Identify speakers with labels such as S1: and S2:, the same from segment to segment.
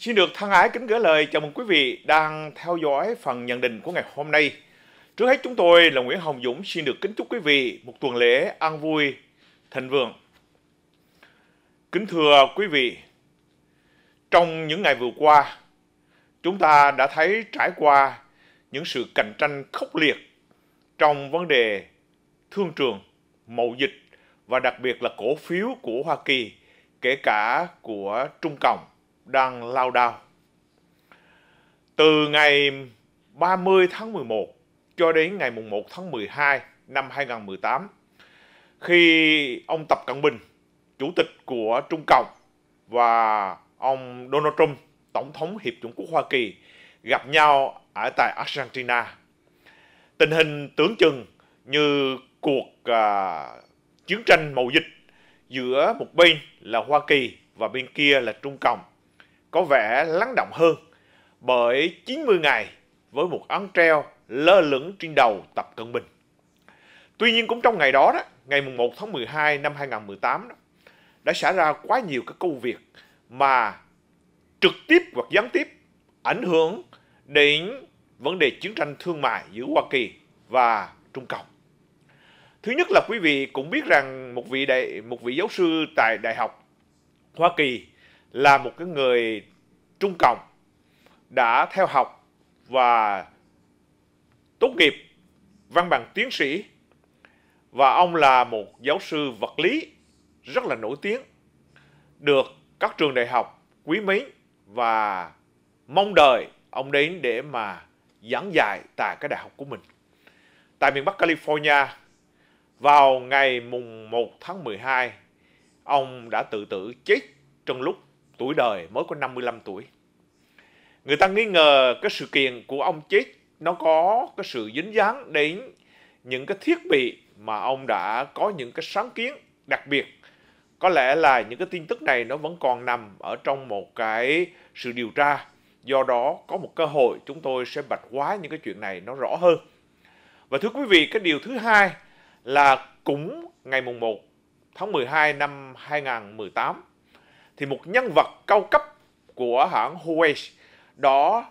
S1: Xin được thân ái kính gửi lời chào mừng quý vị đang theo dõi phần nhận định của ngày hôm nay. Trước hết chúng tôi là Nguyễn Hồng Dũng xin được kính chúc quý vị một tuần lễ an vui, thịnh vượng. Kính thưa quý vị, trong những ngày vừa qua, chúng ta đã thấy trải qua những sự cạnh tranh khốc liệt trong vấn đề thương trường, mậu dịch và đặc biệt là cổ phiếu của Hoa Kỳ, kể cả của Trung Cộng đang lao đao. Từ ngày 30 tháng 11 cho đến ngày 1 tháng 12 năm 2018, khi ông Tập Cận Bình, Chủ tịch của Trung Cộng và ông Donald Trump, Tổng thống Hiệp chủng quốc Hoa Kỳ, gặp nhau ở tại Argentina. Tình hình tưởng chừng như cuộc à, chiến tranh mậu dịch giữa một bên là Hoa Kỳ và bên kia là Trung Cộng có vẻ lắng động hơn bởi 90 ngày với một ấn treo lơ lửng trên đầu Tập Cận Bình. Tuy nhiên cũng trong ngày đó, đó ngày 1 tháng 12 năm 2018, đó, đã xảy ra quá nhiều các câu việc mà trực tiếp hoặc gián tiếp ảnh hưởng đến vấn đề chiến tranh thương mại giữa Hoa Kỳ và Trung Cộng. Thứ nhất là quý vị cũng biết rằng một vị đại một vị giáo sư tại đại học Hoa Kỳ là một cái người trung cộng đã theo học và tốt nghiệp văn bằng tiến sĩ và ông là một giáo sư vật lý rất là nổi tiếng được các trường đại học quý mến và mong đợi ông đến để mà giảng dạy tại cái đại học của mình. Tại miền Bắc California, vào ngày mùng 1 tháng 12, ông đã tự tử chết trong lúc tuổi đời mới có 55 tuổi. Người ta nghi ngờ cái sự kiện của ông chết nó có cái sự dính dáng đến những cái thiết bị mà ông đã có những cái sáng kiến đặc biệt. Có lẽ là những cái tin tức này nó vẫn còn nằm ở trong một cái sự điều tra. Do đó có một cơ hội chúng tôi sẽ bạch hóa những cái chuyện này nó rõ hơn. Và thưa quý vị, cái điều thứ hai là cũng ngày mùng 1 tháng 12 năm 2018 thì một nhân vật cao cấp của hãng Huawei đó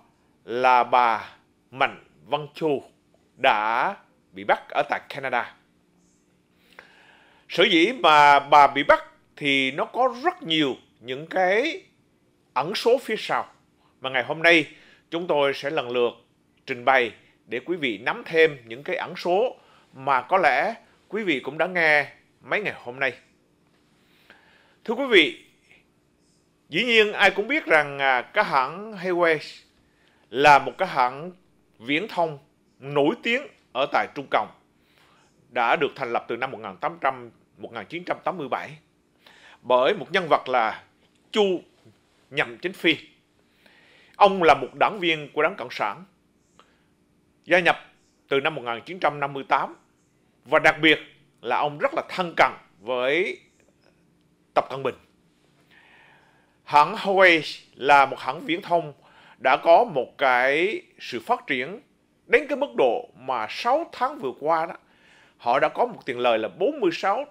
S1: là bà Mạnh Văn Chu đã bị bắt ở tại Canada. Sở dĩ mà bà bị bắt thì nó có rất nhiều những cái ẩn số phía sau mà ngày hôm nay chúng tôi sẽ lần lượt trình bày để quý vị nắm thêm những cái ẩn số mà có lẽ quý vị cũng đã nghe mấy ngày hôm nay. Thưa quý vị, Dĩ nhiên ai cũng biết rằng à, cái hãng Huawei là một cái hãng viễn thông nổi tiếng ở tại Trung Cộng đã được thành lập từ năm 1800 1987 bởi một nhân vật là Chu Nhậm Chính Phi. Ông là một đảng viên của đảng Cộng sản, gia nhập từ năm 1958 và đặc biệt là ông rất là thân cận với Tập Cận Bình hãng Huawei là một hãng viễn thông đã có một cái sự phát triển đến cái mức độ mà 6 tháng vừa qua đó họ đã có một tiền lời là 46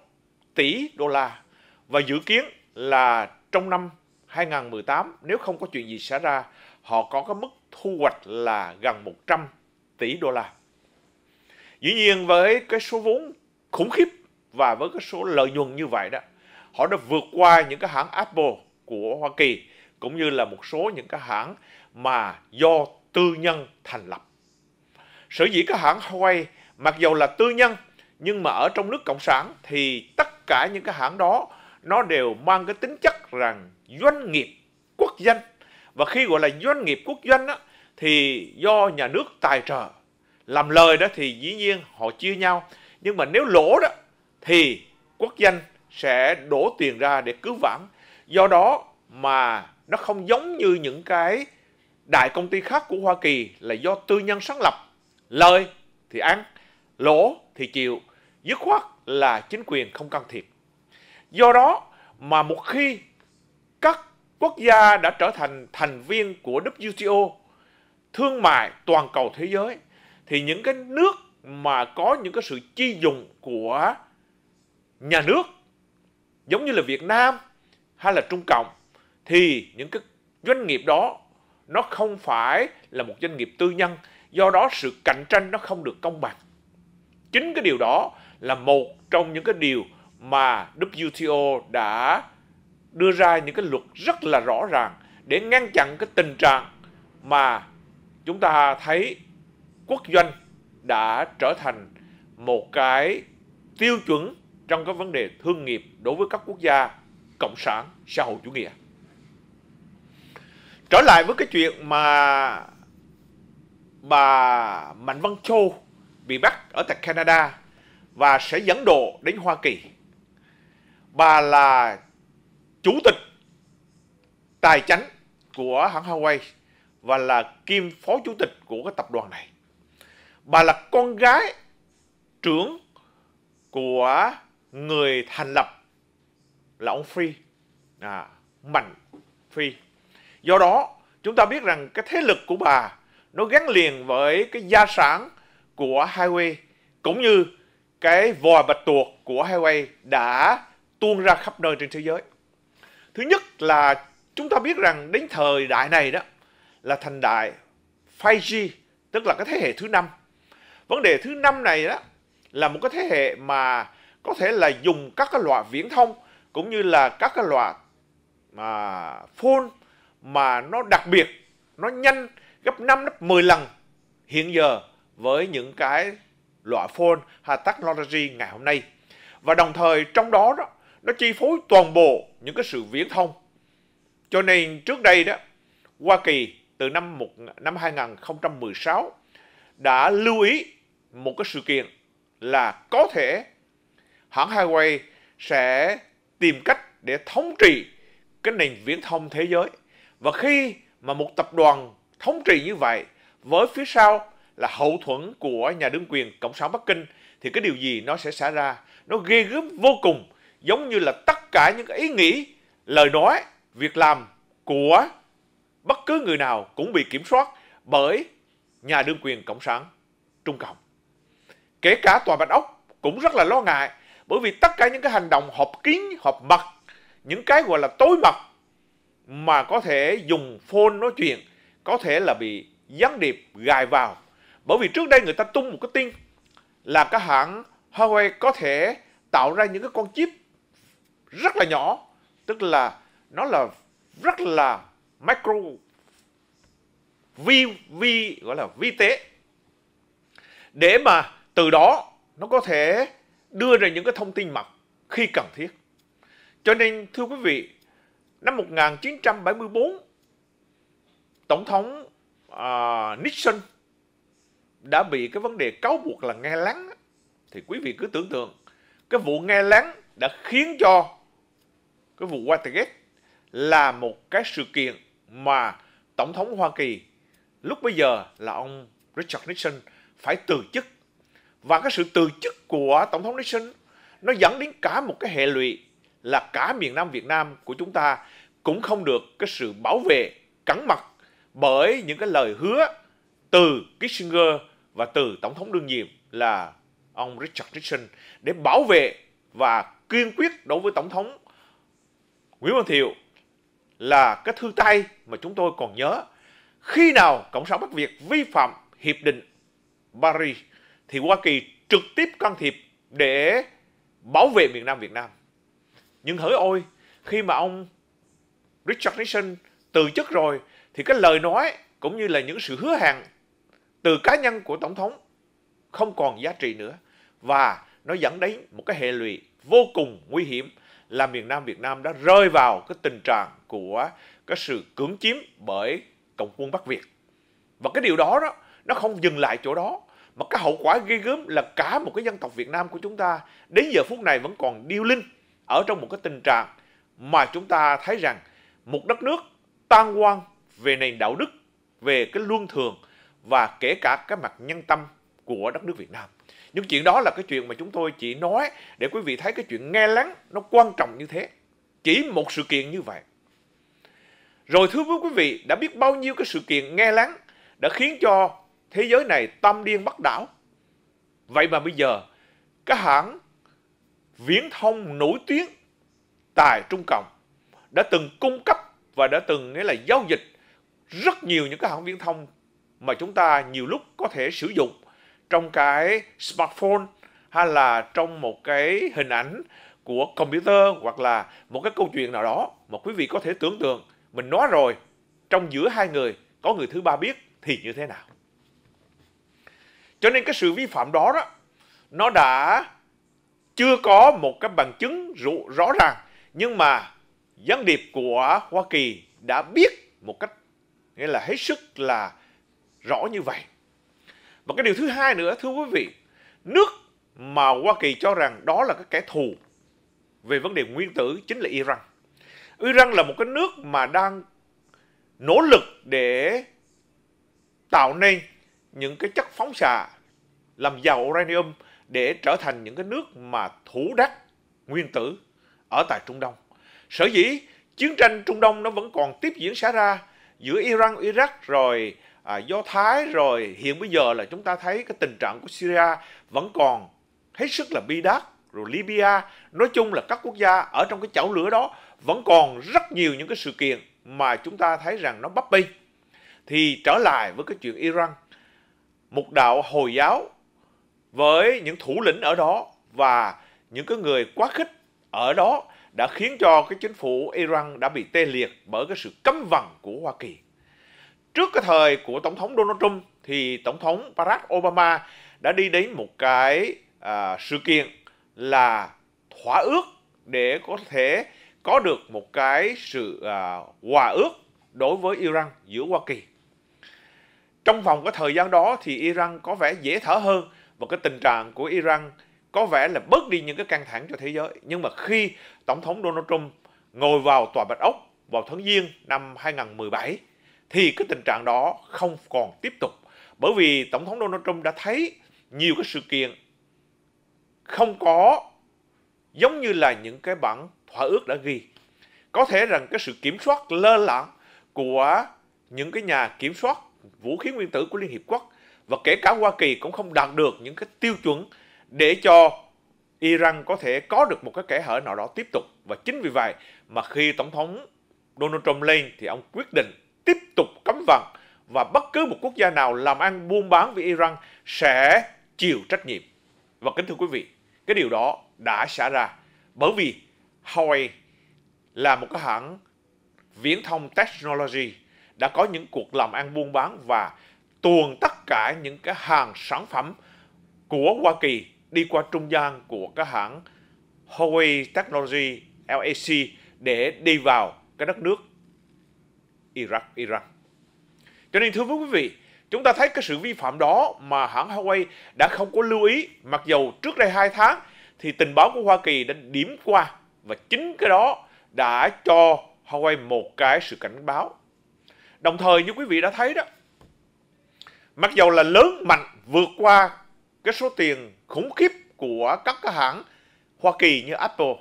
S1: tỷ đô la và dự kiến là trong năm 2018 nếu không có chuyện gì xảy ra họ có cái mức thu hoạch là gần 100 tỷ đô la. Dĩ nhiên với cái số vốn khủng khiếp và với cái số lợi nhuận như vậy đó, họ đã vượt qua những cái hãng Apple, của Hoa Kỳ cũng như là một số những cái hãng mà do tư nhân thành lập. Sở dĩ các hãng Huawei mặc dù là tư nhân nhưng mà ở trong nước cộng sản thì tất cả những cái hãng đó nó đều mang cái tính chất rằng doanh nghiệp quốc doanh và khi gọi là doanh nghiệp quốc doanh á, thì do nhà nước tài trợ làm lời đó thì dĩ nhiên họ chia nhau nhưng mà nếu lỗ đó thì quốc doanh sẽ đổ tiền ra để cứu vãn do đó mà nó không giống như những cái đại công ty khác của Hoa Kỳ là do tư nhân sáng lập lời thì ăn lỗ thì chịu dứt khoát là chính quyền không can thiệp do đó mà một khi các quốc gia đã trở thành thành viên của WTO thương mại toàn cầu thế giới thì những cái nước mà có những cái sự chi dùng của nhà nước giống như là Việt Nam hay là Trung Cộng thì những cái doanh nghiệp đó nó không phải là một doanh nghiệp tư nhân do đó sự cạnh tranh nó không được công bằng chính cái điều đó là một trong những cái điều mà WTO đã đưa ra những cái luật rất là rõ ràng để ngăn chặn cái tình trạng mà chúng ta thấy quốc doanh đã trở thành một cái tiêu chuẩn trong các vấn đề thương nghiệp đối với các quốc gia cộng sản xã hội chủ nghĩa trở lại với cái chuyện mà bà mạnh văn châu bị bắt ở tại canada và sẽ dẫn độ đến hoa kỳ bà là chủ tịch tài chánh của hãng Huawei và là kim phó chủ tịch của cái tập đoàn này. Bà là con gái trưởng của người thành lập là ông Free, à, Mạnh Free. Do đó, chúng ta biết rằng cái thế lực của bà nó gắn liền với cái gia sản của Highway cũng như cái vòi bạch tuộc của Highway đã tuôn ra khắp nơi trên thế giới. Thứ nhất là chúng ta biết rằng đến thời đại này đó là thành đại 5G, tức là cái thế hệ thứ năm. Vấn đề thứ năm này đó là một cái thế hệ mà có thể là dùng các cái loại viễn thông cũng như là các cái loại mà phone mà nó đặc biệt nó nhanh gấp 5 gấp 10 lần hiện giờ với những cái loại phone hay technology ngày hôm nay và đồng thời trong đó đó nó chi phối toàn bộ những cái sự viễn thông cho nên trước đây đó Hoa Kỳ từ năm một, năm 2016 đã lưu ý một cái sự kiện là có thể hãng Huawei sẽ tìm cách để thống trị cái nền viễn thông thế giới. Và khi mà một tập đoàn thống trị như vậy với phía sau là hậu thuẫn của nhà đương quyền Cộng sản Bắc Kinh thì cái điều gì nó sẽ xảy ra? Nó ghê gớm vô cùng giống như là tất cả những ý nghĩ, lời nói, việc làm của bất cứ người nào cũng bị kiểm soát bởi nhà đương quyền Cộng sản Trung Cộng. Kể cả tòa Bạch Ốc cũng rất là lo ngại bởi vì tất cả những cái hành động hợp kín hợp mật những cái gọi là tối mật mà có thể dùng phone nói chuyện có thể là bị gián điệp gài vào bởi vì trước đây người ta tung một cái tin là các hãng Huawei có thể tạo ra những cái con chip rất là nhỏ tức là nó là rất là micro vi vi gọi là vi tế để mà từ đó nó có thể đưa ra những cái thông tin mật khi cần thiết. Cho nên thưa quý vị, năm 1974, Tổng thống uh, Nixon đã bị cái vấn đề cáo buộc là nghe lén. Thì quý vị cứ tưởng tượng, cái vụ nghe lén đã khiến cho cái vụ Watergate là một cái sự kiện mà Tổng thống Hoa Kỳ lúc bây giờ là ông Richard Nixon phải từ chức và cái sự từ chức của tổng thống Nixon nó dẫn đến cả một cái hệ lụy là cả miền Nam Việt Nam của chúng ta cũng không được cái sự bảo vệ cẩn mật bởi những cái lời hứa từ Kissinger và từ tổng thống đương nhiệm là ông Richard Nixon để bảo vệ và kiên quyết đối với tổng thống Nguyễn Văn Thiệu là cái thư tay mà chúng tôi còn nhớ khi nào Cộng sản Bắc Việt vi phạm Hiệp định Paris thì Hoa Kỳ trực tiếp can thiệp để bảo vệ miền Nam Việt Nam. Nhưng hỡi ôi, khi mà ông Richard Nixon từ chức rồi thì cái lời nói cũng như là những sự hứa hẹn từ cá nhân của tổng thống không còn giá trị nữa và nó dẫn đến một cái hệ lụy vô cùng nguy hiểm là miền Nam Việt Nam đã rơi vào cái tình trạng của cái sự cưỡng chiếm bởi cộng quân Bắc Việt. Và cái điều đó đó nó không dừng lại chỗ đó mà cái hậu quả ghê gớm là cả một cái dân tộc Việt Nam của chúng ta đến giờ phút này vẫn còn điêu linh ở trong một cái tình trạng mà chúng ta thấy rằng một đất nước tan hoang về nền đạo đức, về cái luân thường và kể cả cái mặt nhân tâm của đất nước Việt Nam. những chuyện đó là cái chuyện mà chúng tôi chỉ nói để quý vị thấy cái chuyện nghe lắng nó quan trọng như thế. Chỉ một sự kiện như vậy. Rồi thưa quý vị, đã biết bao nhiêu cái sự kiện nghe lắng đã khiến cho thế giới này tâm điên bắt đảo. Vậy mà bây giờ, các hãng viễn thông nổi tiếng tại Trung Cộng đã từng cung cấp và đã từng nghĩa là giao dịch rất nhiều những cái hãng viễn thông mà chúng ta nhiều lúc có thể sử dụng trong cái smartphone hay là trong một cái hình ảnh của computer hoặc là một cái câu chuyện nào đó mà quý vị có thể tưởng tượng mình nói rồi trong giữa hai người có người thứ ba biết thì như thế nào cho nên cái sự vi phạm đó đó nó đã chưa có một cái bằng chứng rõ ràng nhưng mà gián điệp của Hoa Kỳ đã biết một cách nghĩa là hết sức là rõ như vậy. Và cái điều thứ hai nữa thưa quý vị, nước mà Hoa Kỳ cho rằng đó là cái kẻ thù về vấn đề nguyên tử chính là Iran. Iran là một cái nước mà đang nỗ lực để tạo nên những cái chất phóng xạ làm giàu uranium để trở thành những cái nước mà thủ đắc nguyên tử ở tại Trung Đông. Sở dĩ chiến tranh Trung Đông nó vẫn còn tiếp diễn xảy ra giữa Iran, Iraq rồi à, Do Thái rồi hiện bây giờ là chúng ta thấy cái tình trạng của Syria vẫn còn hết sức là bi đát rồi Libya nói chung là các quốc gia ở trong cái chảo lửa đó vẫn còn rất nhiều những cái sự kiện mà chúng ta thấy rằng nó bấp bênh thì trở lại với cái chuyện Iran một đạo Hồi giáo với những thủ lĩnh ở đó và những cái người quá khích ở đó đã khiến cho cái chính phủ Iran đã bị tê liệt bởi cái sự cấm vận của Hoa Kỳ. Trước cái thời của Tổng thống Donald Trump thì Tổng thống Barack Obama đã đi đến một cái à, sự kiện là thỏa ước để có thể có được một cái sự à, hòa ước đối với Iran giữa Hoa Kỳ trong vòng cái thời gian đó thì Iran có vẻ dễ thở hơn và cái tình trạng của Iran có vẻ là bớt đi những cái căng thẳng cho thế giới. Nhưng mà khi Tổng thống Donald Trump ngồi vào tòa Bạch Ốc vào tháng Giêng năm 2017 thì cái tình trạng đó không còn tiếp tục bởi vì Tổng thống Donald Trump đã thấy nhiều cái sự kiện không có giống như là những cái bản thỏa ước đã ghi. Có thể rằng cái sự kiểm soát lơ lãng của những cái nhà kiểm soát vũ khí nguyên tử của Liên Hiệp Quốc và kể cả Hoa Kỳ cũng không đạt được những cái tiêu chuẩn để cho Iran có thể có được một cái kẻ hở nào đó tiếp tục và chính vì vậy mà khi Tổng thống Donald Trump lên thì ông quyết định tiếp tục cấm vận và bất cứ một quốc gia nào làm ăn buôn bán với Iran sẽ chịu trách nhiệm. Và kính thưa quý vị, cái điều đó đã xảy ra bởi vì Huawei là một cái hãng viễn thông technology đã có những cuộc làm ăn buôn bán và tuồn tất cả những cái hàng sản phẩm của Hoa Kỳ đi qua trung gian của cái hãng Huawei Technology LAC để đi vào cái đất nước Iraq, Iran. Cho nên thưa quý vị, chúng ta thấy cái sự vi phạm đó mà hãng Huawei đã không có lưu ý, mặc dầu trước đây 2 tháng thì tình báo của Hoa Kỳ đã điểm qua và chính cái đó đã cho Huawei một cái sự cảnh báo Đồng thời như quý vị đã thấy đó, mặc dầu là lớn mạnh vượt qua cái số tiền khủng khiếp của các cái hãng Hoa Kỳ như Apple,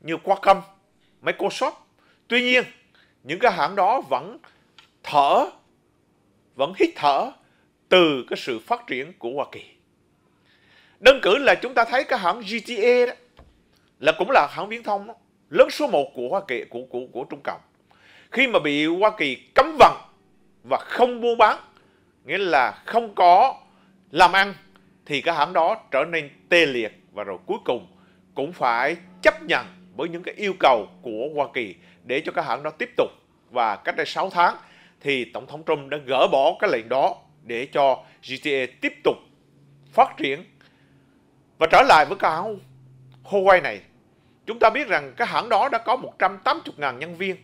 S1: như Qualcomm, Microsoft. Tuy nhiên, những cái hãng đó vẫn thở, vẫn hít thở từ cái sự phát triển của Hoa Kỳ. Đơn cử là chúng ta thấy cái hãng GTA đó, là cũng là hãng viễn thông đó, lớn số 1 của Hoa Kỳ của của của Trung Cộng khi mà bị Hoa Kỳ cấm vận và không buôn bán, nghĩa là không có làm ăn thì cái hãng đó trở nên tê liệt và rồi cuối cùng cũng phải chấp nhận với những cái yêu cầu của Hoa Kỳ để cho cái hãng đó tiếp tục và cách đây 6 tháng thì Tổng thống Trump đã gỡ bỏ cái lệnh đó để cho GTA tiếp tục phát triển và trở lại với cái hãng Huawei này chúng ta biết rằng cái hãng đó đã có 180.000 nhân viên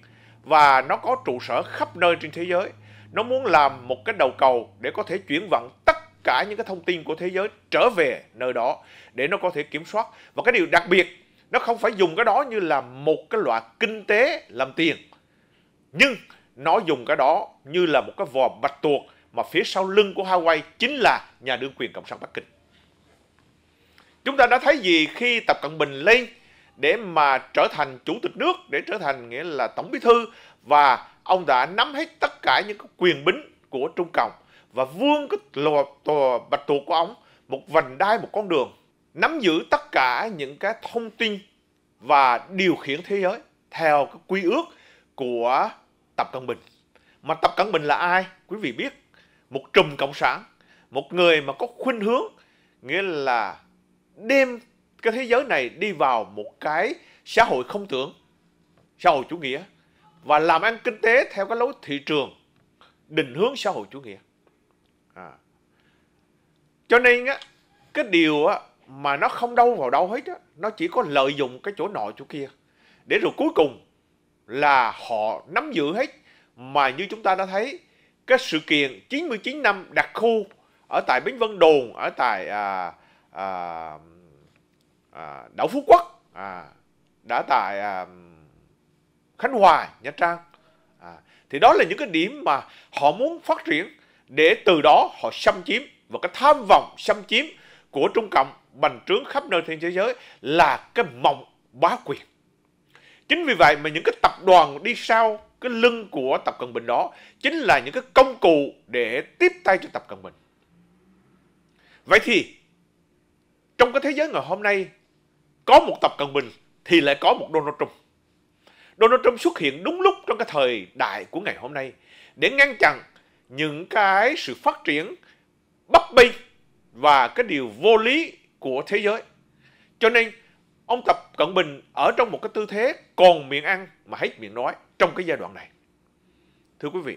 S1: và nó có trụ sở khắp nơi trên thế giới. Nó muốn làm một cái đầu cầu để có thể chuyển vận tất cả những cái thông tin của thế giới trở về nơi đó để nó có thể kiểm soát. Và cái điều đặc biệt, nó không phải dùng cái đó như là một cái loại kinh tế làm tiền. Nhưng nó dùng cái đó như là một cái vò bạch tuộc mà phía sau lưng của Huawei chính là nhà đương quyền Cộng sản Bắc Kinh. Chúng ta đã thấy gì khi Tập Cận Bình lên để mà trở thành chủ tịch nước để trở thành nghĩa là tổng bí thư và ông đã nắm hết tất cả những quyền bính của trung cộng và vương cái lò tòa bạch tuộc của ông một vành đai một con đường nắm giữ tất cả những cái thông tin và điều khiển thế giới theo cái quy ước của Tập Cận Bình. Mà Tập Cận Bình là ai? Quý vị biết, một trùm cộng sản, một người mà có khuynh hướng nghĩa là đem cái thế giới này đi vào một cái xã hội không tưởng, xã hội chủ nghĩa và làm ăn kinh tế theo cái lối thị trường định hướng xã hội chủ nghĩa. À. Cho nên á, cái điều á, mà nó không đâu vào đâu hết á, nó chỉ có lợi dụng cái chỗ nọ chỗ kia để rồi cuối cùng là họ nắm giữ hết mà như chúng ta đã thấy cái sự kiện 99 năm đặc khu ở tại Bến Vân Đồn ở tại à, à, à, Đảo Phú Quốc à, đã tại à, Khánh Hòa, Nha Trang. À, thì đó là những cái điểm mà họ muốn phát triển để từ đó họ xâm chiếm và cái tham vọng xâm chiếm của Trung Cộng bành trướng khắp nơi trên thế giới là cái mộng bá quyền. Chính vì vậy mà những cái tập đoàn đi sau cái lưng của Tập Cận Bình đó chính là những cái công cụ để tiếp tay cho Tập Cận Bình. Vậy thì trong cái thế giới ngày hôm nay có một Tập Cận Bình thì lại có một Donald Trump. Donald Trump xuất hiện đúng lúc trong cái thời đại của ngày hôm nay để ngăn chặn những cái sự phát triển bấp bênh và cái điều vô lý của thế giới. Cho nên ông Tập Cận Bình ở trong một cái tư thế còn miệng ăn mà hết miệng nói trong cái giai đoạn này. Thưa quý vị,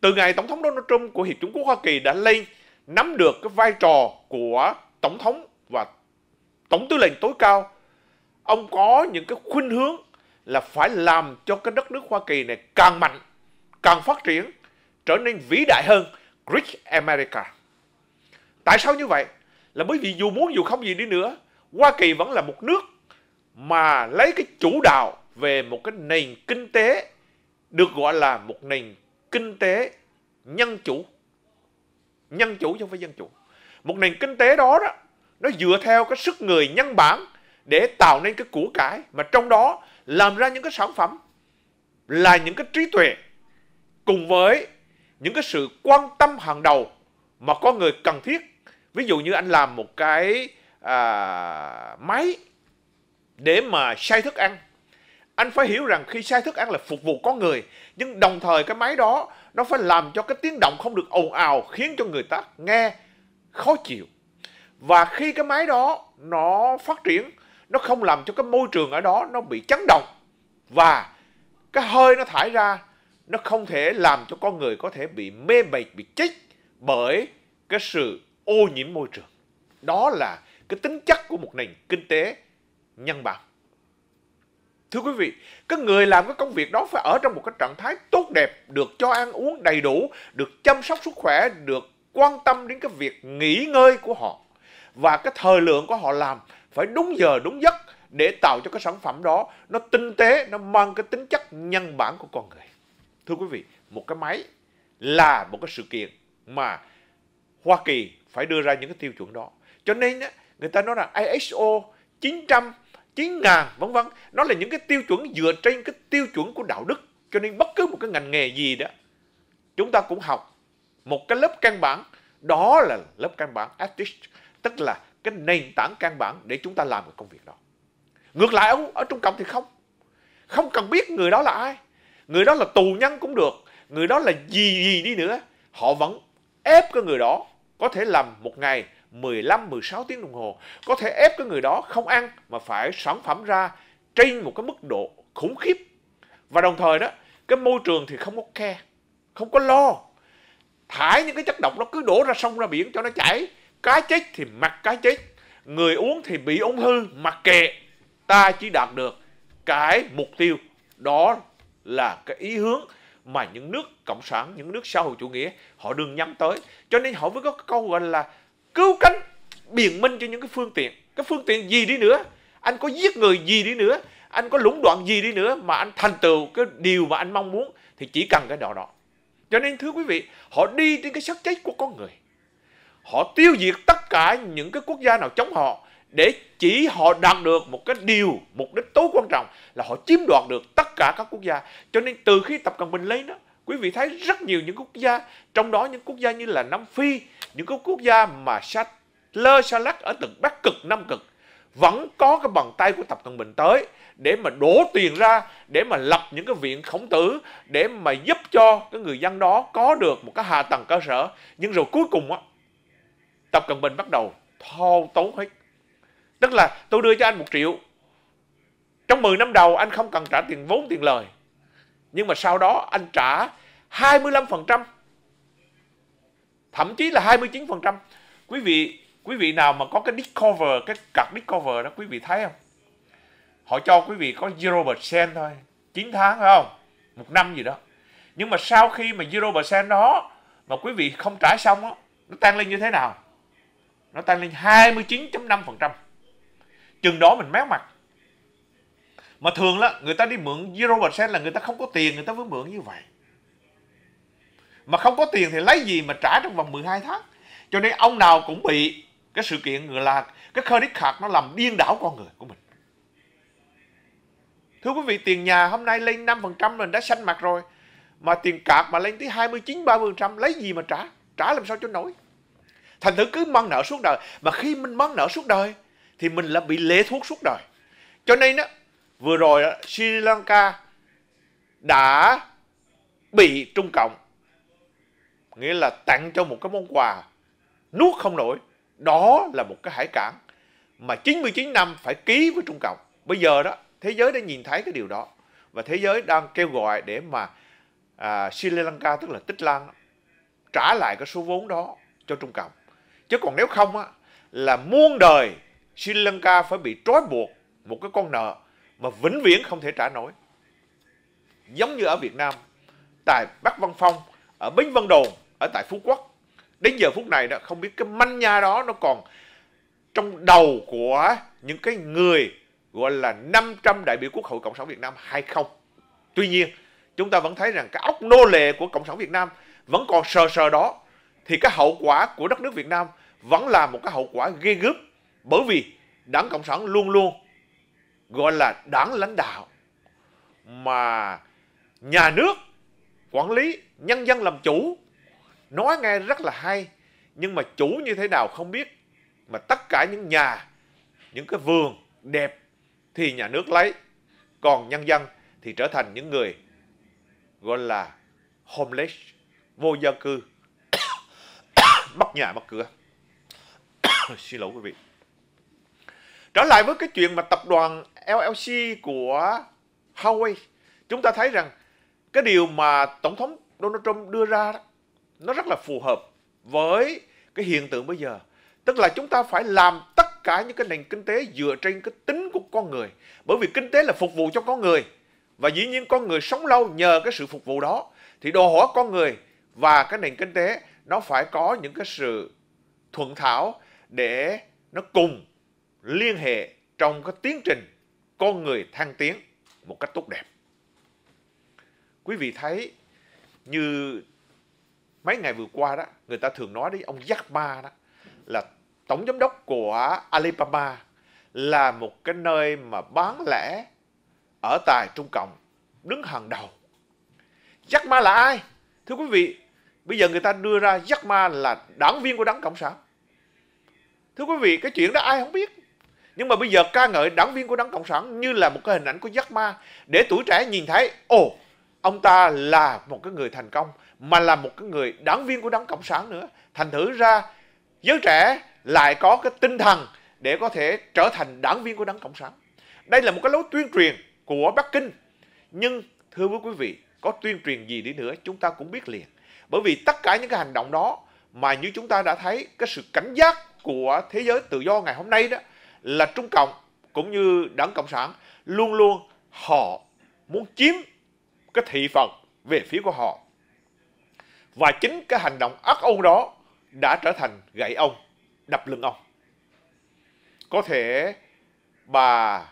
S1: từ ngày Tổng thống Donald Trump của Hiệp Trung Quốc Hoa Kỳ đã lên nắm được cái vai trò của Tổng thống và tổng tư lệnh tối cao ông có những cái khuynh hướng là phải làm cho cái đất nước Hoa Kỳ này càng mạnh, càng phát triển, trở nên vĩ đại hơn Great America. Tại sao như vậy? Là bởi vì dù muốn dù không gì đi nữa, Hoa Kỳ vẫn là một nước mà lấy cái chủ đạo về một cái nền kinh tế được gọi là một nền kinh tế nhân chủ. Nhân chủ chứ không phải dân chủ. Một nền kinh tế đó đó nó dựa theo cái sức người nhân bản để tạo nên cái của cải mà trong đó làm ra những cái sản phẩm là những cái trí tuệ cùng với những cái sự quan tâm hàng đầu mà con người cần thiết ví dụ như anh làm một cái à, máy để mà xay thức ăn anh phải hiểu rằng khi xay thức ăn là phục vụ con người nhưng đồng thời cái máy đó nó phải làm cho cái tiếng động không được ồn ào khiến cho người ta nghe khó chịu và khi cái máy đó nó phát triển nó không làm cho cái môi trường ở đó nó bị chấn động và cái hơi nó thải ra nó không thể làm cho con người có thể bị mê mệt bị chích bởi cái sự ô nhiễm môi trường đó là cái tính chất của một nền kinh tế nhân bản thưa quý vị cái người làm cái công việc đó phải ở trong một cái trạng thái tốt đẹp được cho ăn uống đầy đủ được chăm sóc sức khỏe được quan tâm đến cái việc nghỉ ngơi của họ và cái thời lượng của họ làm phải đúng giờ đúng giấc để tạo cho cái sản phẩm đó nó tinh tế nó mang cái tính chất nhân bản của con người thưa quý vị một cái máy là một cái sự kiện mà Hoa Kỳ phải đưa ra những cái tiêu chuẩn đó cho nên người ta nói rằng ISO 900 9000 vân vân nó là những cái tiêu chuẩn dựa trên cái tiêu chuẩn của đạo đức cho nên bất cứ một cái ngành nghề gì đó chúng ta cũng học một cái lớp căn bản đó là lớp căn bản ethics tức là cái nền tảng căn bản để chúng ta làm cái công việc đó ngược lại ông ở trung cộng thì không không cần biết người đó là ai người đó là tù nhân cũng được người đó là gì gì đi nữa họ vẫn ép cái người đó có thể làm một ngày 15 16 tiếng đồng hồ có thể ép cái người đó không ăn mà phải sản phẩm ra trên một cái mức độ khủng khiếp và đồng thời đó cái môi trường thì không có okay, khe không có lo thải những cái chất độc nó cứ đổ ra sông ra biển cho nó chảy cái chết thì mặc cái chết, người uống thì bị ung thư, mặc kệ. Ta chỉ đạt được cái mục tiêu, đó là cái ý hướng mà những nước cộng sản, những nước xã hội chủ nghĩa họ đừng nhắm tới. Cho nên họ mới có câu gọi là cứu cánh, biện minh cho những cái phương tiện. Cái phương tiện gì đi nữa, anh có giết người gì đi nữa, anh có lũng đoạn gì đi nữa mà anh thành tựu cái điều mà anh mong muốn thì chỉ cần cái đó đó. Cho nên thưa quý vị, họ đi trên cái xác chết của con người họ tiêu diệt tất cả những cái quốc gia nào chống họ để chỉ họ đạt được một cái điều mục đích tối quan trọng là họ chiếm đoạt được tất cả các quốc gia cho nên từ khi tập cận bình lấy nó quý vị thấy rất nhiều những quốc gia trong đó những quốc gia như là nam phi những cái quốc gia mà lơ sa lắc ở tận bắc cực nam cực vẫn có cái bàn tay của tập cận bình tới để mà đổ tiền ra để mà lập những cái viện khổng tử để mà giúp cho cái người dân đó có được một cái hạ tầng cơ sở nhưng rồi cuối cùng á Tập Cận Bình bắt đầu thâu tốn hết. Tức là tôi đưa cho anh một triệu. Trong 10 năm đầu anh không cần trả tiền vốn, tiền lời. Nhưng mà sau đó anh trả 25%. Thậm chí là 29%. Quý vị quý vị nào mà có cái discover, cái cặp discover đó quý vị thấy không? Họ cho quý vị có 0% thôi. 9 tháng phải không? Một năm gì đó. Nhưng mà sau khi mà 0% đó mà quý vị không trả xong đó, nó tăng lên như thế nào? nó tăng lên 29.5%. Chừng đó mình méo mặt. Mà thường là người ta đi mượn 0% là người ta không có tiền người ta mới mượn như vậy. Mà không có tiền thì lấy gì mà trả trong vòng 12 tháng. Cho nên ông nào cũng bị cái sự kiện người là cái credit card nó làm điên đảo con người của mình. Thưa quý vị, tiền nhà hôm nay lên 5% mình đã xanh mặt rồi. Mà tiền cạc mà lên tới 29-30% lấy gì mà trả? Trả làm sao cho nổi? thành thử cứ món nợ suốt đời mà khi mình món nợ suốt đời thì mình là bị lệ thuốc suốt đời cho nên đó vừa rồi Sri Lanka đã bị Trung Cộng nghĩa là tặng cho một cái món quà nuốt không nổi đó là một cái hải cảng mà 99 năm phải ký với Trung Cộng bây giờ đó thế giới đã nhìn thấy cái điều đó và thế giới đang kêu gọi để mà à, Sri Lanka tức là Tích Lan trả lại cái số vốn đó cho Trung Cộng chứ còn nếu không á là muôn đời Sri Lanka phải bị trói buộc một cái con nợ mà vĩnh viễn không thể trả nổi giống như ở Việt Nam tại Bắc Văn Phong ở Bến Văn Đồn ở tại Phú Quốc đến giờ phút này đó không biết cái manh nha đó nó còn trong đầu của những cái người gọi là 500 đại biểu Quốc hội Cộng sản Việt Nam hay không. Tuy nhiên, chúng ta vẫn thấy rằng cái ốc nô lệ của Cộng sản Việt Nam vẫn còn sờ sờ đó thì cái hậu quả của đất nước Việt Nam vẫn là một cái hậu quả ghê gớm bởi vì đảng cộng sản luôn luôn gọi là đảng lãnh đạo mà nhà nước quản lý nhân dân làm chủ nói nghe rất là hay nhưng mà chủ như thế nào không biết mà tất cả những nhà những cái vườn đẹp thì nhà nước lấy còn nhân dân thì trở thành những người gọi là homeless vô gia cư móc nhà móc cửa xin lỗi quý vị trở lại với cái chuyện mà tập đoàn LLC của Huawei chúng ta thấy rằng cái điều mà tổng thống Donald Trump đưa ra nó rất là phù hợp với cái hiện tượng bây giờ tức là chúng ta phải làm tất cả những cái nền kinh tế dựa trên cái tính của con người bởi vì kinh tế là phục vụ cho con người và dĩ nhiên con người sống lâu nhờ cái sự phục vụ đó thì đòi hỏi con người và cái nền kinh tế nó phải có những cái sự thuận thảo để nó cùng liên hệ trong cái tiến trình con người thăng tiến một cách tốt đẹp. Quý vị thấy như mấy ngày vừa qua đó, người ta thường nói đấy ông Jack Ma đó là tổng giám đốc của Alibaba là một cái nơi mà bán lẻ ở tại Trung Cộng đứng hàng đầu. Jack Ma là ai? Thưa quý vị, bây giờ người ta đưa ra Jack Ma là đảng viên của đảng Cộng sản thưa quý vị cái chuyện đó ai không biết nhưng mà bây giờ ca ngợi đảng viên của đảng Cộng sản như là một cái hình ảnh của Jack Ma để tuổi trẻ nhìn thấy ồ oh, ông ta là một cái người thành công mà là một cái người đảng viên của đảng Cộng sản nữa thành thử ra giới trẻ lại có cái tinh thần để có thể trở thành đảng viên của đảng Cộng sản đây là một cái lối tuyên truyền của Bắc Kinh nhưng thưa quý vị có tuyên truyền gì đi nữa chúng ta cũng biết liền bởi vì tất cả những cái hành động đó mà như chúng ta đã thấy cái sự cảnh giác của thế giới tự do ngày hôm nay đó là Trung Cộng cũng như Đảng Cộng sản luôn luôn họ muốn chiếm cái thị phần về phía của họ và chính cái hành động ác ôn đó đã trở thành gậy ông đập lưng ông có thể bà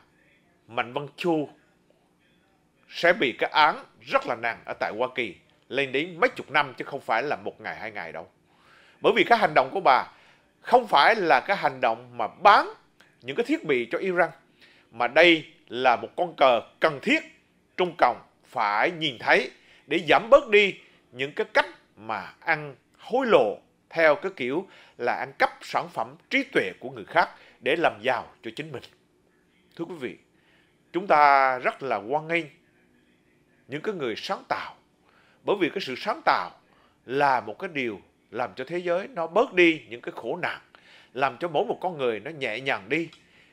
S1: Mạnh Văn Chu sẽ bị cái án rất là nặng ở tại Hoa Kỳ lên đến mấy chục năm chứ không phải là một ngày hai ngày đâu bởi vì các hành động của bà không phải là cái hành động mà bán những cái thiết bị cho Iran mà đây là một con cờ cần thiết Trung Cộng phải nhìn thấy để giảm bớt đi những cái cách mà ăn hối lộ theo cái kiểu là ăn cắp sản phẩm trí tuệ của người khác để làm giàu cho chính mình. Thưa quý vị, chúng ta rất là quan nghênh những cái người sáng tạo bởi vì cái sự sáng tạo là một cái điều làm cho thế giới nó bớt đi những cái khổ nạn làm cho mỗi một con người nó nhẹ nhàng đi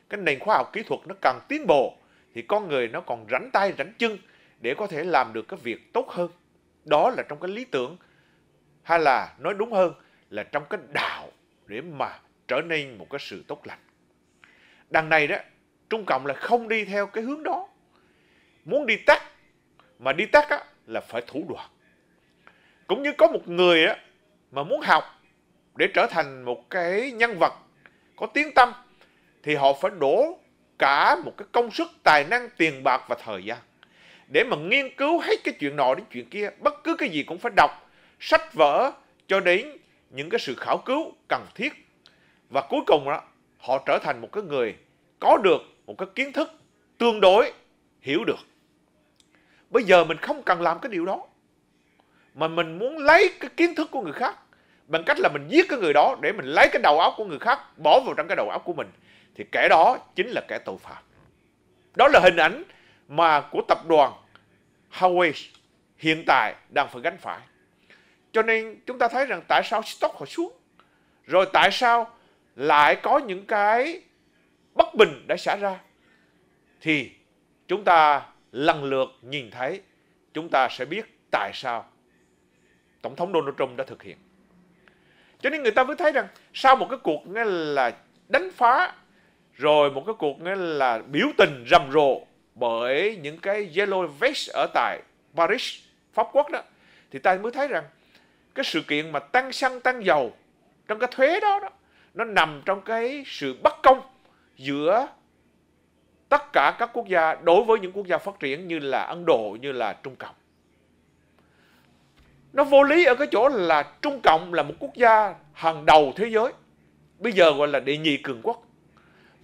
S1: cái nền khoa học kỹ thuật nó càng tiến bộ thì con người nó còn rảnh tay rảnh chân để có thể làm được cái việc tốt hơn đó là trong cái lý tưởng hay là nói đúng hơn là trong cái đạo để mà trở nên một cái sự tốt lành đằng này đó trung cộng là không đi theo cái hướng đó muốn đi tắt mà đi tắt á, là phải thủ đoạn cũng như có một người á mà muốn học để trở thành một cái nhân vật có tiếng tâm thì họ phải đổ cả một cái công sức tài năng tiền bạc và thời gian để mà nghiên cứu hết cái chuyện nọ đến chuyện kia bất cứ cái gì cũng phải đọc sách vở cho đến những cái sự khảo cứu cần thiết và cuối cùng đó họ trở thành một cái người có được một cái kiến thức tương đối hiểu được bây giờ mình không cần làm cái điều đó mà mình muốn lấy cái kiến thức của người khác bằng cách là mình giết cái người đó để mình lấy cái đầu óc của người khác bỏ vào trong cái đầu óc của mình thì kẻ đó chính là kẻ tội phạm đó là hình ảnh mà của tập đoàn Huawei hiện tại đang phải gánh phải cho nên chúng ta thấy rằng tại sao stock họ xuống rồi tại sao lại có những cái bất bình đã xảy ra thì chúng ta lần lượt nhìn thấy chúng ta sẽ biết tại sao Tổng thống Donald Trump đã thực hiện. Cho nên người ta mới thấy rằng sau một cái cuộc nghĩa là đánh phá rồi một cái cuộc nghĩa là biểu tình rầm rộ bởi những cái yellow vest ở tại Paris, Pháp Quốc đó thì ta mới thấy rằng cái sự kiện mà tăng xăng tăng dầu trong cái thuế đó, đó nó nằm trong cái sự bất công giữa tất cả các quốc gia đối với những quốc gia phát triển như là Ấn Độ, như là Trung Cộng. Nó vô lý ở cái chỗ là Trung Cộng là một quốc gia hàng đầu thế giới. Bây giờ gọi là đệ nhị cường quốc.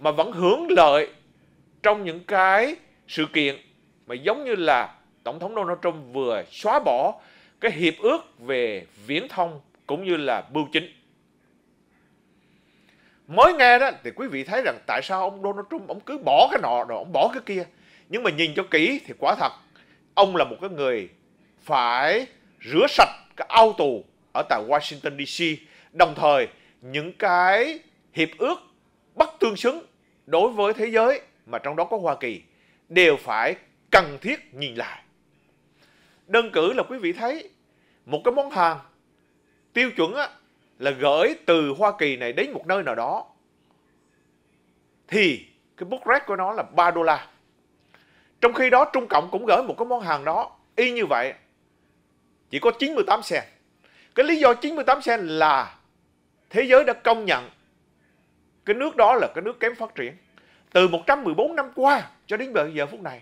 S1: Mà vẫn hưởng lợi trong những cái sự kiện mà giống như là Tổng thống Donald Trump vừa xóa bỏ cái hiệp ước về viễn thông cũng như là bưu chính. Mới nghe đó thì quý vị thấy rằng tại sao ông Donald Trump ông cứ bỏ cái nọ rồi ông bỏ cái kia. Nhưng mà nhìn cho kỹ thì quả thật ông là một cái người phải rửa sạch cái ao tù ở tại Washington DC, đồng thời những cái hiệp ước bất tương xứng đối với thế giới mà trong đó có Hoa Kỳ đều phải cần thiết nhìn lại. Đơn cử là quý vị thấy một cái món hàng tiêu chuẩn á, là gửi từ Hoa Kỳ này đến một nơi nào đó thì cái book rate của nó là 3 đô la. Trong khi đó Trung Cộng cũng gửi một cái món hàng đó y như vậy chỉ có 98 sen. Cái lý do 98 sen là thế giới đã công nhận cái nước đó là cái nước kém phát triển. Từ 114 năm qua cho đến bây giờ phút này.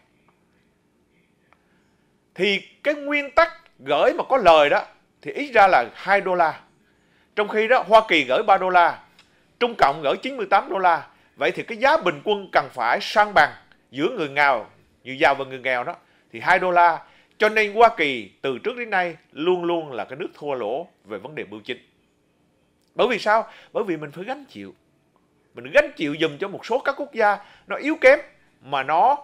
S1: Thì cái nguyên tắc gửi mà có lời đó thì ít ra là 2 đô la. Trong khi đó Hoa Kỳ gửi 3 đô la, Trung Cộng gửi 98 đô la. Vậy thì cái giá bình quân cần phải sang bằng giữa người nghèo, người giàu và người nghèo đó thì 2 đô la cho nên Hoa Kỳ từ trước đến nay luôn luôn là cái nước thua lỗ về vấn đề bưu chính. Bởi vì sao? Bởi vì mình phải gánh chịu. Mình gánh chịu dùm cho một số các quốc gia nó yếu kém mà nó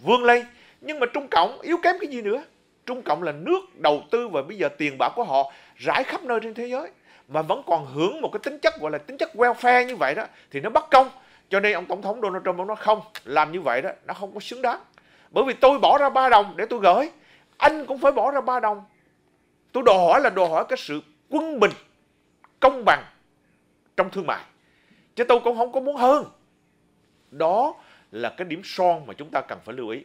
S1: vươn lên. Nhưng mà Trung Cộng yếu kém cái gì nữa? Trung Cộng là nước đầu tư và bây giờ tiền bạc của họ rải khắp nơi trên thế giới mà vẫn còn hưởng một cái tính chất gọi là tính chất welfare như vậy đó thì nó bất công. Cho nên ông Tổng thống Donald Trump ông nói không, làm như vậy đó nó không có xứng đáng. Bởi vì tôi bỏ ra ba đồng để tôi gửi anh cũng phải bỏ ra ba đồng tôi đòi hỏi là đòi hỏi cái sự quân bình công bằng trong thương mại chứ tôi cũng không có muốn hơn đó là cái điểm son mà chúng ta cần phải lưu ý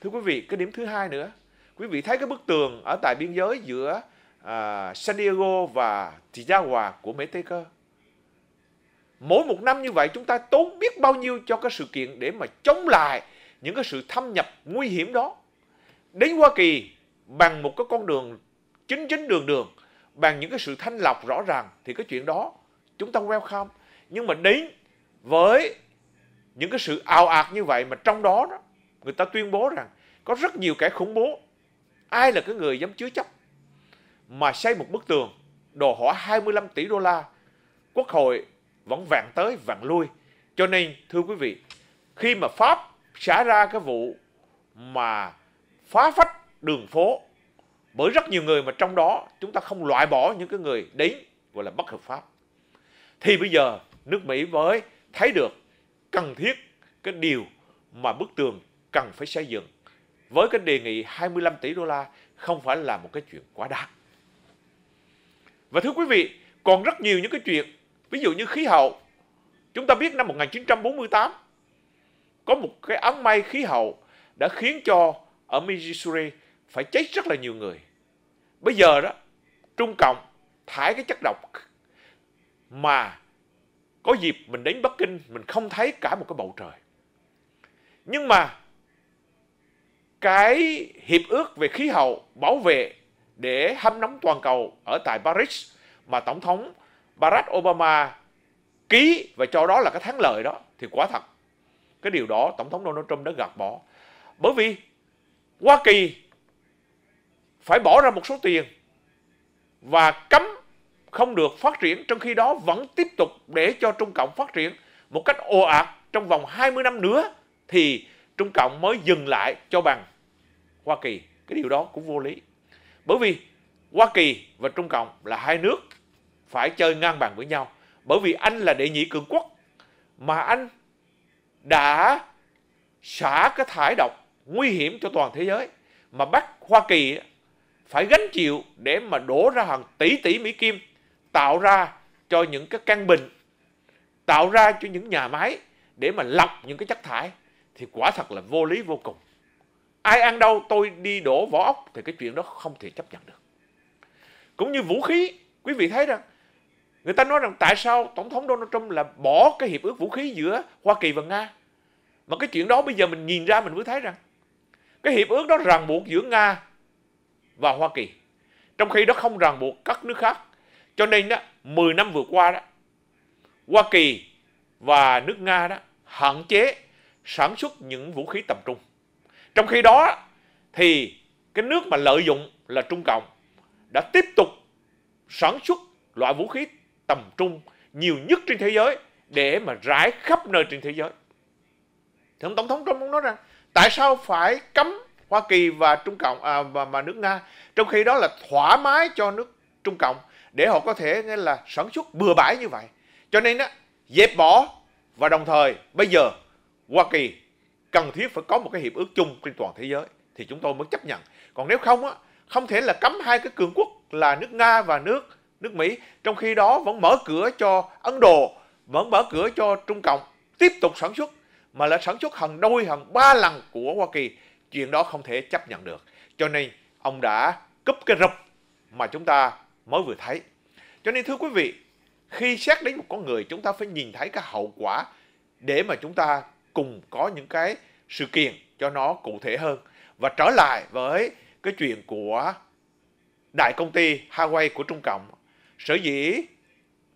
S1: thưa quý vị cái điểm thứ hai nữa quý vị thấy cái bức tường ở tại biên giới giữa à, San Diego và Chihuahua của Mexico mỗi một năm như vậy chúng ta tốn biết bao nhiêu cho cái sự kiện để mà chống lại những cái sự thâm nhập nguy hiểm đó đến Hoa Kỳ bằng một cái con đường chính chính đường đường bằng những cái sự thanh lọc rõ ràng thì cái chuyện đó chúng ta welcome nhưng mà đến với những cái sự ào ạt như vậy mà trong đó đó người ta tuyên bố rằng có rất nhiều kẻ khủng bố ai là cái người dám chứa chấp mà xây một bức tường đòi hỏi 25 tỷ đô la quốc hội vẫn vặn tới vặn lui cho nên thưa quý vị khi mà pháp xả ra cái vụ mà phá phách đường phố bởi rất nhiều người mà trong đó chúng ta không loại bỏ những cái người đến gọi là bất hợp pháp. Thì bây giờ nước Mỹ mới thấy được cần thiết cái điều mà bức tường cần phải xây dựng với cái đề nghị 25 tỷ đô la không phải là một cái chuyện quá đáng. Và thưa quý vị, còn rất nhiều những cái chuyện, ví dụ như khí hậu. Chúng ta biết năm 1948 có một cái áng mây khí hậu đã khiến cho ở Missouri phải chết rất là nhiều người. Bây giờ đó, Trung Cộng thải cái chất độc mà có dịp mình đến Bắc Kinh mình không thấy cả một cái bầu trời. Nhưng mà cái hiệp ước về khí hậu bảo vệ để hâm nóng toàn cầu ở tại Paris mà Tổng thống Barack Obama ký và cho đó là cái thắng lợi đó thì quả thật cái điều đó Tổng thống Donald Trump đã gạt bỏ. Bởi vì Hoa Kỳ phải bỏ ra một số tiền và cấm không được phát triển trong khi đó vẫn tiếp tục để cho Trung Cộng phát triển một cách ồ ạt trong vòng 20 năm nữa thì Trung Cộng mới dừng lại cho bằng Hoa Kỳ. Cái điều đó cũng vô lý. Bởi vì Hoa Kỳ và Trung Cộng là hai nước phải chơi ngang bằng với nhau. Bởi vì Anh là đệ nhị cường quốc mà Anh đã xả cái thải độc nguy hiểm cho toàn thế giới mà bắt Hoa Kỳ phải gánh chịu để mà đổ ra hàng tỷ tỷ Mỹ Kim tạo ra cho những cái căn bình tạo ra cho những nhà máy để mà lọc những cái chất thải thì quả thật là vô lý vô cùng ai ăn đâu tôi đi đổ vỏ ốc thì cái chuyện đó không thể chấp nhận được cũng như vũ khí quý vị thấy rằng người ta nói rằng tại sao tổng thống donald trump là bỏ cái hiệp ước vũ khí giữa hoa kỳ và nga mà cái chuyện đó bây giờ mình nhìn ra mình mới thấy rằng cái hiệp ước đó ràng buộc giữa Nga và Hoa Kỳ. Trong khi đó không ràng buộc các nước khác. Cho nên đó, 10 năm vừa qua đó, Hoa Kỳ và nước Nga đó hạn chế sản xuất những vũ khí tầm trung. Trong khi đó thì cái nước mà lợi dụng là Trung Cộng đã tiếp tục sản xuất loại vũ khí tầm trung nhiều nhất trên thế giới để mà rải khắp nơi trên thế giới. Thì ông Tổng thống Trump cũng nói rằng tại sao phải cấm Hoa Kỳ và Trung Cộng à, và mà nước Nga trong khi đó là thoải mái cho nước Trung Cộng để họ có thể nghĩa là sản xuất bừa bãi như vậy cho nên á dẹp bỏ và đồng thời bây giờ Hoa Kỳ cần thiết phải có một cái hiệp ước chung trên toàn thế giới thì chúng tôi mới chấp nhận còn nếu không á không thể là cấm hai cái cường quốc là nước Nga và nước nước Mỹ trong khi đó vẫn mở cửa cho Ấn Độ vẫn mở cửa cho Trung Cộng tiếp tục sản xuất mà lại sản xuất hàng đôi, hàng ba lần của Hoa Kỳ. Chuyện đó không thể chấp nhận được. Cho nên ông đã cúp cái rụp mà chúng ta mới vừa thấy. Cho nên thưa quý vị, khi xét đến một con người chúng ta phải nhìn thấy cái hậu quả để mà chúng ta cùng có những cái sự kiện cho nó cụ thể hơn. Và trở lại với cái chuyện của đại công ty Huawei của Trung Cộng, sở dĩ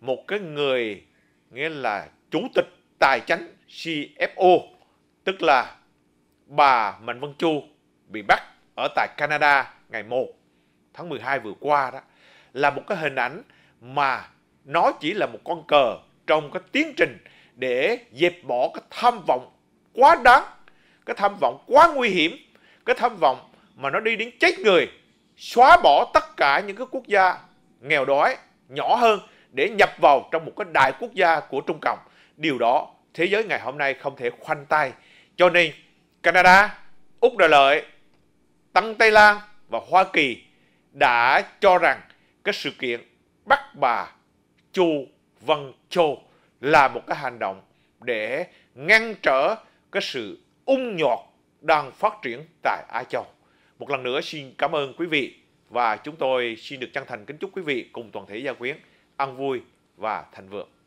S1: một cái người nghĩa là chủ tịch tài chánh CFO, tức là bà Mạnh Vân Chu bị bắt ở tại Canada ngày 1 tháng 12 vừa qua đó là một cái hình ảnh mà nó chỉ là một con cờ trong cái tiến trình để dẹp bỏ cái tham vọng quá đáng, cái tham vọng quá nguy hiểm, cái tham vọng mà nó đi đến chết người, xóa bỏ tất cả những cái quốc gia nghèo đói nhỏ hơn để nhập vào trong một cái đại quốc gia của Trung Cộng. Điều đó thế giới ngày hôm nay không thể khoanh tay. Cho nên Canada, Úc Đà Lợi, Tăng Tây Lan và Hoa Kỳ đã cho rằng cái sự kiện bắt bà Chu Văn Châu là một cái hành động để ngăn trở cái sự ung nhọt đang phát triển tại Á Châu. Một lần nữa xin cảm ơn quý vị và chúng tôi xin được chân thành kính chúc quý vị cùng toàn thể gia quyến ăn vui và thành vượng.